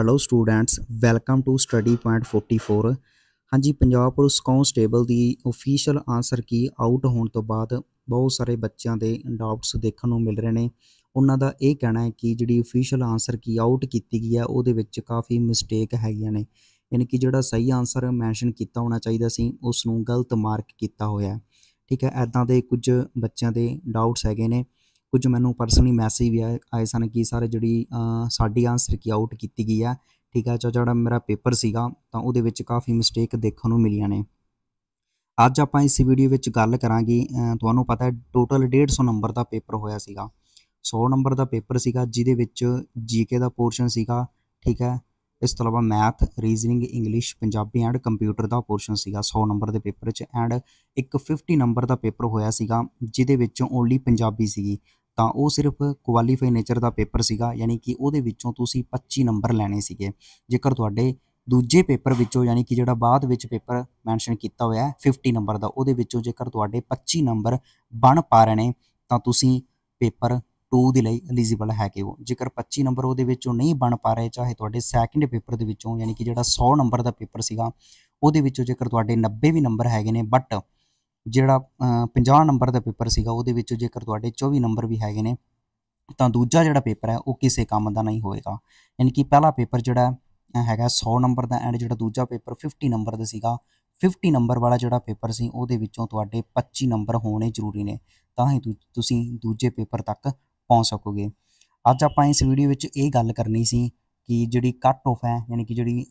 hello students welcome to Study Point 44 ਹਾਂਜੀ Punjab police constable ਦੀ official answer key out ਹੋਣ ਤੋਂ ਬਾਅਦ ਬਹੁਤ ਸਾਰੇ ਬੱਚਿਆਂ ਦੇ ਡਾਊਟਸ ਦੇਖਣ ਨੂੰ ਮਿਲ ਰਹੇ ਨੇ ਉਹਨਾਂ ਦਾ ਇਹ ਕਹਿਣਾ ਹੈ ਕਿ ਜਿਹੜੀ ਅਫੀਸ਼ੀਅਲ ਆਨਸਰ ਕੀ ਆਊਟ ਕੀਤੀ ਗਈ ਹੈ ਉਹਦੇ ਵਿੱਚ ਕਾਫੀ ਮਿਸਟੇਕ ਹੈਗੀਆਂ ਨੇ ਯਾਨੀ ਕਿ ਜਿਹੜਾ ਸਹੀ ਆਨਸਰ ਮੈਂਸ਼ਨ ਕੀਤਾ ਹੋਣਾ ਚਾਹੀਦਾ ਸੀ ਉਸ ਨੂੰ ਗਲਤ ਮਾਰਕ ਕੀਤਾ ਹੋਇਆ ਹੈ ਠੀਕ ਹੈ ਐਦਾਂ ਦੇ ਕੁਝ ਬੱਚਿਆਂ ਦੇ ਡਾਊਟਸ ਹੈਗੇ ਨੇ ਕੁਝ ਮੈਨੂੰ ਪਰਸਨਲੀ ਮੈਸੇਜ ਵੀ ਆਏ ਸਨ ਕਿ ਸਰ ਜਿਹੜੀ ਸਾਡੀ ਆਨਸਰ ਕੀ ਆਊਟ ਕੀਤੀ ਗਈ ਆ ਠੀਕ ਆ ਜਿਹੜਾ ਮੇਰਾ ਪੇਪਰ ਸੀਗਾ ਤਾਂ ਉਹਦੇ ਵਿੱਚ ਕਾਫੀ ਮਿਸਟੇਕ ਦੇਖਣ ਨੂੰ ਮਿਲੀਆਂ ਨੇ ਅੱਜ ਆਪਾਂ ਇਸ ਵੀਡੀਓ ਵਿੱਚ ਗੱਲ ਕਰਾਂਗੇ ਤੁਹਾਨੂੰ ਪਤਾ ਹੈ ਟੋਟਲ 150 ਨੰਬਰ ਦਾ ਪੇਪਰ ਹੋਇਆ ਸੀਗਾ 100 ਨੰਬਰ ਦਾ ਪੇਪਰ ਸੀਗਾ ਜਿਹਦੇ ਵਿੱਚ ਜੀਕੇ ਦਾ ਪੋਰਸ਼ਨ ਸੀਗਾ ਠੀਕ ਹੈ ਇਸ ਤੋਂ ਇਲਾਵਾ math reasoning English Punjabi and computer ਦਾ ਪੋਰਸ਼ਨ ਸੀਗਾ 100 ਨੰਬਰ ਦੇ ਪੇਪਰ 'ਚ ਐਂਡ ਇੱਕ 50 ਨੰਬਰ ਦਾ ਪੇਪਰ ਹੋਇਆ ਸੀਗਾ ਜਿਹਦੇ ਵਿੱਚ ਓਨਲੀ ਪੰਜਾਬੀ ਸੀਗੀ ਤਾਂ ਉਹ ਸਿਰਫ ਕੁਆਲੀਫਾਈ ਨੇਚਰ ਦਾ ਪੇਪਰ ਸੀਗਾ ਯਾਨੀ ਕਿ ਉਹਦੇ ਵਿੱਚੋਂ ਤੁਸੀਂ 25 ਨੰਬਰ ਲੈਣੇ ਸੀਗੇ ਜੇਕਰ ਤੁਹਾਡੇ ਦੂਜੇ ਪੇਪਰ ਵਿੱਚੋਂ ਯਾਨੀ ਕਿ ਜਿਹੜਾ ਬਾਅਦ ਵਿੱਚ ਪੇਪਰ ਮੈਂਸ਼ਨ ਕੀਤਾ ਹੋਇਆ ਹੈ 50 ਨੰਬਰ ਦਾ ਉਹਦੇ ਵਿੱਚੋਂ ਜੇਕਰ ਤੁਹਾਡੇ 25 ਨੰਬਰ ਬਣ ਪਾ ਰਹੇ ਨੇ ਤਾਂ ਤੁਸੀਂ ਪੇਪਰ 2 ਦੇ ਲਈ ਐਲੀਜੀਬਲ ਹੈਗੇ ਹੋ ਜੇਕਰ 25 ਨੰਬਰ ਉਹਦੇ ਵਿੱਚੋਂ ਨਹੀਂ ਬਣ ਪਾ ਰਹੇ ਚਾਹੇ ਤੁਹਾਡੇ ਸੈਕੰਡ ਪੇਪਰ ਦੇ ਵਿੱਚੋਂ ਯਾਨੀ ਕਿ ਜਿਹੜਾ 100 ਨੰਬਰ ਦਾ ਪੇਪਰ ਸੀਗਾ ਉਹਦੇ ਵਿੱਚੋਂ ਜੇਕਰ ਤੁਹਾਡੇ 90 ਵੀ ਨੰਬਰ ਹੈਗੇ ਨੇ ਬਟ ਜਿਹੜਾ 50 ਨੰਬਰ ਦਾ ਪੇਪਰ ਸੀਗਾ ਉਹਦੇ ਵਿੱਚ ਜੇਕਰ ਤੁਹਾਡੇ 24 ਨੰਬਰ ਵੀ ਹੈਗੇ ਨੇ ਤਾਂ ਦੂਜਾ ਜਿਹੜਾ ਪੇਪਰ ਹੈ ਉਹ ਕਿਸੇ ਕੰਮ ਦਾ ਨਹੀਂ ਹੋਏਗਾ ਯਾਨੀ ਕਿ ਪਹਿਲਾ ਪੇਪਰ ਜਿਹੜਾ ਹੈਗਾ 100 ਨੰਬਰ ਦਾ ਐਂਡ ਜਿਹੜਾ ਦੂਜਾ ਪੇਪਰ 50 ਨੰਬਰ ਦਾ ਸੀਗਾ 50 ਨੰਬਰ ਵਾਲਾ ਜਿਹੜਾ ਪੇਪਰ ਸੀ ਉਹਦੇ ਵਿੱਚੋਂ ਤੁਹਾਡੇ 25 ਨੰਬਰ ਹੋਣੇ ਜ਼ਰੂਰੀ ਨੇ ਤਾਂ ਹੀ ਤੁਸੀਂ ਦੂਜੇ ਪੇਪਰ ਤੱਕ ਪਹੁੰਚ ਸਕੋਗੇ ਅੱਜ ਆਪਾਂ ਇਸ ਵੀਡੀਓ ਵਿੱਚ ਇਹ ਗੱਲ ਕਰਨੀ ਸੀ ਕਿ ਜਿਹੜੀ ਕੱਟ ਆਫ ਹੈ ਯਾਨੀ ਕਿ ਜਿਹੜੀ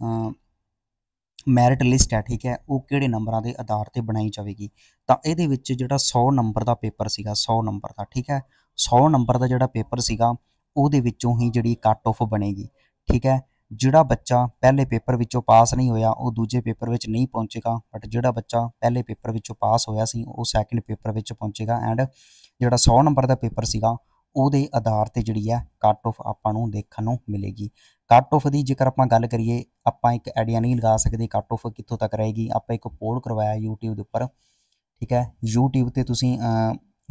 ਮੈਰਿਟ ਲਿਸਟ ਹੈ ਠੀਕ ਹੈ ਉਹ ਕਿਹੜੇ ਨੰਬਰਾਂ ਦੇ ਆਧਾਰ ਤੇ ਬਣਾਈ ਜਾਵੇਗੀ ਤਾਂ ਇਹਦੇ ਵਿੱਚ ਜਿਹੜਾ 100 ਨੰਬਰ ਦਾ ਪੇਪਰ ਸੀਗਾ 100 ਨੰਬਰ ਦਾ ਠੀਕ ਹੈ 100 ਨੰਬਰ ਦਾ ਜਿਹੜਾ ਪੇਪਰ ਸੀਗਾ ਉਹਦੇ ਵਿੱਚੋਂ ਹੀ ਜਿਹੜੀ ਕੱਟ ਆਫ ਬਣੇਗੀ ਠੀਕ ਹੈ ਜਿਹੜਾ ਬੱਚਾ ਪਹਿਲੇ ਪੇਪਰ ਵਿੱਚੋਂ ਪਾਸ ਨਹੀਂ ਹੋਇਆ ਉਹ ਦੂਜੇ ਪੇਪਰ ਵਿੱਚ ਨਹੀਂ ਪਹੁੰਚੇਗਾ ਬਟ ਜਿਹੜਾ ਬੱਚਾ ਪਹਿਲੇ ਪੇਪਰ ਵਿੱਚੋਂ ਪਾਸ ਹੋਇਆ ਸੀ ਉਹ ਸੈਕਿੰਡ ਪੇਪਰ ਵਿੱਚ ਪਹੁੰਚੇਗਾ ਐਂਡ ਜਿਹੜਾ 100 ਨੰਬਰ ਦਾ ਪੇਪਰ ਸੀਗਾ ਉਹਦੇ ਆਧਾਰ ਤੇ ਜਿਹੜੀ ਹੈ ਕੱਟ ਆਫ ਆਪਾਂ ਨੂੰ ਦੇਖਣ ਨੂੰ ਮਿਲੇਗੀ ਕੱਟ ਆਫ ਦੀ ਜੇਕਰ ਆਪਾਂ ਗੱਲ ਕਰੀਏ ਆਪਾਂ ਇੱਕ ਆਈਡੀਆ ਨਹੀਂ ਲਗਾ ਸਕਦੇ ਕੱਟ ਆਫ ਕਿੱਥੋਂ ਤੱਕ ਰਹੇਗੀ ਆਪਾਂ ਇੱਕ ਪੋਲ ਕਰਵਾਇਆ YouTube ਦੇ ਉੱਪਰ ਠੀਕ ਹੈ YouTube ਤੇ ਤੁਸੀਂ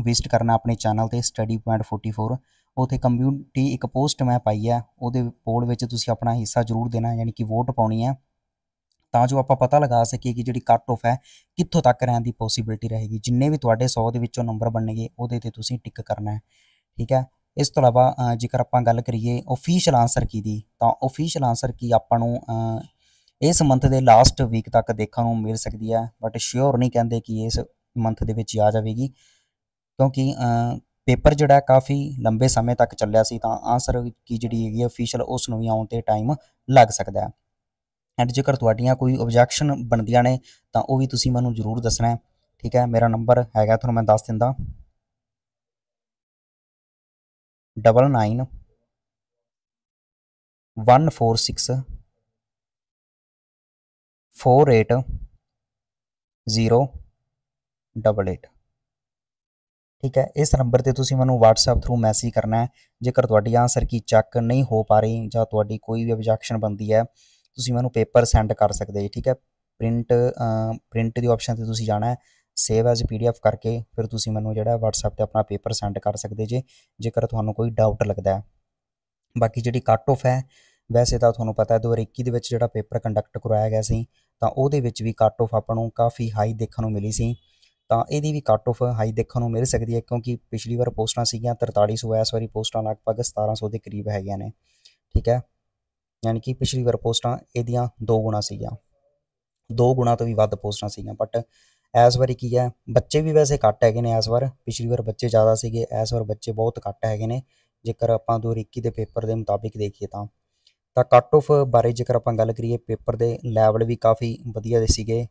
ਵਿਜ਼ਿਟ ਕਰਨਾ ਆਪਣੇ ਚੈਨਲ ਤੇ 44 ਉਥੇ ਕਮਿਊਨਿਟੀ ਇੱਕ ਪੋਸਟ ਮੈਂ ਪਾਈ ਆ ਉਹਦੇ ਪੋਲ ਵਿੱਚ ਤੁਸੀਂ ਆਪਣਾ ਹਿੱਸਾ ਜ਼ਰੂਰ ਦੇਣਾ ਯਾਨੀ ਕਿ ਵੋਟ ਪਾਉਣੀ ਹੈ ਤਾਂ ਜੋ ਆਪਾਂ ਪਤਾ ਲਗਾ ਸਕੀਏ ਕਿ ਜਿਹੜੀ ਕੱਟ ਆਫ ਹੈ ਕਿੱਥੋਂ ਤੱਕ ਰਹਿਣ ਦੀ ਪੋਸਿਬਿਲਿਟੀ ਰਹੇਗੀ ਜਿੰਨੇ ਵੀ ਤੁਹਾਡੇ 100 ਦੇ ਵਿੱਚੋਂ ਨੰਬਰ ਬਣਨਗੇ ਉਹਦੇ ਤੇ ਤੁਸੀਂ ਟਿਕ ਕਰਨਾ ਹੈ ਠੀਕ ਹੈ ਇਸ ਤੋਂ ਇਲਾਵਾ ਜੇਕਰ ਆਪਾਂ ਗੱਲ ਕਰੀਏ ਅਫੀਸ਼ੀਅਲ ਆਨਸਰ ਕੀ ਦੀ ਤਾਂ ਅਫੀਸ਼ੀਅਲ ਆਨਸਰ ਕੀ ਆਪਾਂ ਨੂੰ ਇਸ ਮੰਥ ਦੇ ਲਾਸਟ ਵੀਕ ਤੱਕ ਦੇਖਣ ਨੂੰ ਮਿਲ ਸਕਦੀ ਹੈ ਬਟ ਸ਼ੋਰ ਨਹੀਂ ਕਹਿੰਦੇ ਕਿ ਇਸ ਮੰਥ ਦੇ ਵਿੱਚ ਆ ਜਾਵੇਗੀ ਕਿਉਂਕਿ ਪੇਪਰ ਜਿਹੜਾ ਕਾਫੀ ਲੰਬੇ ਸਮੇਂ ਤੱਕ ਚੱਲਿਆ ਸੀ ਤਾਂ ਆਨਸਰ ਕੀ ਜਿਹੜੀ ਹੈਗੀ ਅਫੀਸ਼ੀਅਲ ਉਸ ਨੂੰ ਵੀ ਆਉਣ ਤੇ ਟਾਈਮ ਲੱਗ ਸਕਦਾ ਹੈ ਐਂਡ ਜੇਕਰ ਤੁਹਾਡੀਆਂ ਕੋਈ ਆਬਜੈਕਸ਼ਨ ਬਣਦੀਆਂ ਨੇ ਤਾਂ ਉਹ ਵੀ ਤੁਸੀਂ ਮੈਨੂੰ ਜ਼ਰੂਰ ਦੱਸਣਾ ਠੀਕ ਹੈ ਮੇਰਾ ਨੰਬਰ ਹੈਗਾ ਤੁਹਾਨੂੰ ਮੈਂ ਦੱਸ ਦਿੰਦਾ 99 146 48 0 8 ਠੀਕ ਹੈ ਇਸ ਨੰਬਰ ਤੇ ਤੁਸੀਂ ਮੈਨੂੰ WhatsApp ਥਰੂ ਮੈਸੇਜ ਕਰਨਾ ਹੈ ਜੇਕਰ ਤੁਹਾਡੀ ਆਨਸਰ ਕੀ ਚੱਕ ਨਹੀਂ ਹੋ ਪਾ ਰਹੀ ਜਾਂ ਤੁਹਾਡੀ ਕੋਈ ਵੀ ਆਬਜੈਕਸ਼ਨ ਬੰਦੀ ਹੈ ਤੁਸੀਂ ਮੈਨੂੰ ਪੇਪਰ ਸੈਂਡ ਕਰ ਸਕਦੇ ਜੀ ਠੀਕ ਹੈ ਪ੍ਰਿੰਟ ਪ੍ਰਿੰਟ ਦੀ ਆਪਸ਼ਨ ਤੇ ਤੁਸੀਂ ਜਾਣਾ ਹੈ ਸੇਵ ਐਜ਼ ਪੀਡੀਐਫ ਕਰਕੇ ਫਿਰ ਤੁਸੀਂ ਮੈਨੂੰ ਜਿਹੜਾ WhatsApp ਤੇ ਆਪਣਾ ਪੇਪਰ ਸੈਂਡ ਕਰ ਸਕਦੇ ਜੇ ਜੇਕਰ ਤੁਹਾਨੂੰ ਕੋਈ ਡਾਊਟ ਲੱਗਦਾ ਹੈ ਬਾਕੀ ਜਿਹੜੀ ਕੱਟ ਆਫ ਹੈ ਵੈਸੇ ਤਾਂ ਤੁਹਾਨੂੰ ਪਤਾ ਹੈ 2021 ਦੇ ਵਿੱਚ ਜਿਹੜਾ ਪੇਪਰ ਕੰਡਕਟ ਕਰਾਇਆ ਗਿਆ ਸੀ ਤਾਂ ਉਹਦੇ ਵਿੱਚ ਵੀ ਕੱਟ ਆਫ ਆਪਾਂ ਨੂੰ ਕਾਫੀ ਹਾਈ ਦੇਖਣ ਨੂੰ ਮਿਲੀ ਸੀ ਤਾਂ ਇਹਦੀ ਵੀ ਕੱਟ ਆਫ ਹਾਈ ਦੇਖਣ ਨੂੰ ਮਿਲ ਸਕਦੀ ਹੈ ਕਿਉਂਕਿ ਪਿਛਲੀ ਵਾਰ ਪੋਸਟਾਂ ਸੀਗੀਆਂ 4300 ਇਸ ਵਾਰੀ ਪੋਸਟਾਂ ਲਗਭਗ 1700 ਦੇ ਕਰੀਬ ਹੈਗੀਆਂ ਨੇ ਠੀਕ ਹੈ ਯਾਨੀ ਕਿ ਪਿਛਲੀ ਵਾਰ ਪੋਸਟਾਂ ਇਹਦੀਆਂ 2 ਗੁਣਾ ਸੀਗੀਆਂ 2 ਗੁਣਾ ਤੋਂ ਵੀ ਵੱਧ ਪੋਸਟਾਂ ਸੀਗੀਆਂ ਬਟ ਐਸ ਵਾਰੀ ਕੀ ਹੈ ਬੱਚੇ ਵੀ ਵੈਸੇ ਘੱਟ ਹੈਗੇ ਨੇ ਐਸ ਵਾਰ ਪਿਛਲੀ ਵਾਰ ਬੱਚੇ ਜ਼ਿਆਦਾ ਸੀਗੇ ਐਸ ਵਾਰ ਬੱਚੇ ਬਹੁਤ ਘੱਟ ਹੈਗੇ ਨੇ ਜੇਕਰ ਆਪਾਂ 2021 ਦੇ ਪੇਪਰ ਦੇ ਮੁਤਾਬਿਕ ਦੇਖੀਏ ਤਾਂ ਤਾਂ ਕੱਟ ਆਫ ਬਾਰੇ ਜੇਕਰ ਆਪਾਂ ਗੱਲ ਕਰੀਏ ਪੇਪਰ ਦੇ ਲੈਵਲ ਵੀ ਕਾਫੀ ਵਧੀਆ ਦੇ ਸੀਗੇ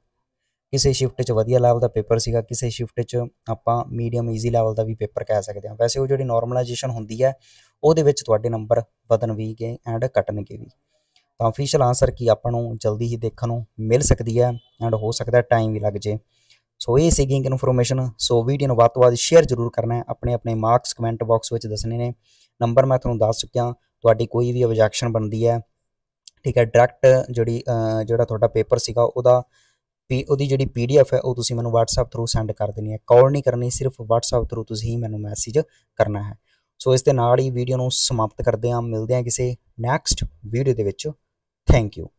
ਕਿਸੇ ਸ਼ਿਫਟ 'ਚ ਵਧੀਆ ਲੈਵਲ ਦਾ ਪੇਪਰ ਸੀਗਾ ਕਿਸੇ ਸ਼ਿਫਟ 'ਚ ਆਪਾਂ ਮੀਡੀਅਮ ਈਜ਼ੀ ਲੈਵਲ ਦਾ ਵੀ ਪੇਪਰ ਕਹਿ ਸਕਦੇ ਹਾਂ ਵੈਸੇ ਉਹ ਜਿਹੜੀ ਨਾਰਮਲਾਈਜੇਸ਼ਨ ਹੁੰਦੀ ਹੈ ਉਹਦੇ ਵਿੱਚ ਤੁਹਾਡੇ ਨੰਬਰ ਵਧਣ ਵੀ ਗਏ ਐਂਡ ਘਟਣਗੇ ਵੀ ਤਾਂ ਅਫੀਸ਼ੀਅਲ ਆਨਸਰ ਕੀ ਆਪਾਂ ਨੂੰ ਜਲਦੀ ਹੀ ਦੇਖਣ ਨੂੰ ਮਿਲ ਸਕਦੀ ਹੈ ਐਂਡ ਹੋ ਸਕਦਾ ਟਾਈਮ ਵੀ ਲੱਗ ਜੇ ਸੋ ਇਹ ਸੀਗੀ ਇਨਫੋਰਮੇਸ਼ਨ ਸੋ ਵੀਡੀਓ ਨੂੰ ਵੱਧ ਤੋਂ ਵੱਧ ਸ਼ੇਅਰ ਜ਼ਰੂਰ ਕਰਨਾ ਆਪਣੇ ਆਪਣੇ ਮਾਰਕਸ ਕਮੈਂਟ ਬਾਕਸ ਵਿੱਚ ਦੱਸਣੇ ਨੇ ਨੰਬਰ ਮੈਂ ਤੁਹਾਨੂੰ ਦੱਸ ਚੁੱਕਿਆ ਤੁਹਾਡੀ ਕੋਈ ਵੀ ਆਬਜੈਕਸ਼ਨ ਬਣਦੀ ਹੈ ਠੀਕ ਹੈ ਡਾਇਰੈਕਟ ਜਿਹੜੀ ਜਿਹੜਾ ਤੁਹਾਡਾ ਪੇਪਰ ਸੀਗਾ ਉਹਦਾ ਪੀ ਉਹਦੀ ਜਿਹੜੀ ਪੀਡੀਐਫ ਹੈ ਉਹ ਤੁਸੀਂ ਮੈਨੂੰ WhatsApp ਥਰੂ ਸੈਂਡ ਕਰ ਦੇਣੀ ਹੈ ਕਾਲ ਨਹੀਂ ਕਰਨੀ ਸਿਰਫ WhatsApp ਥਰੂ ਤੁਸੀਂ ਹੀ ਮੈਨੂੰ ਮੈਸੇਜ ਕਰਨਾ ਹੈ ਸੋ ਇਸ ਦੇ ਨਾਲ ਹੀ ਵੀਡੀਓ ਨੂੰ ਸਮਾਪਤ ਕਰਦੇ ਹਾਂ ਮਿਲਦੇ ਹਾਂ ਕਿਸੇ ਨੈਕਸਟ ਵੀਡੀਓ ਦੇ ਵਿੱਚ ਥੈਂਕ ਯੂ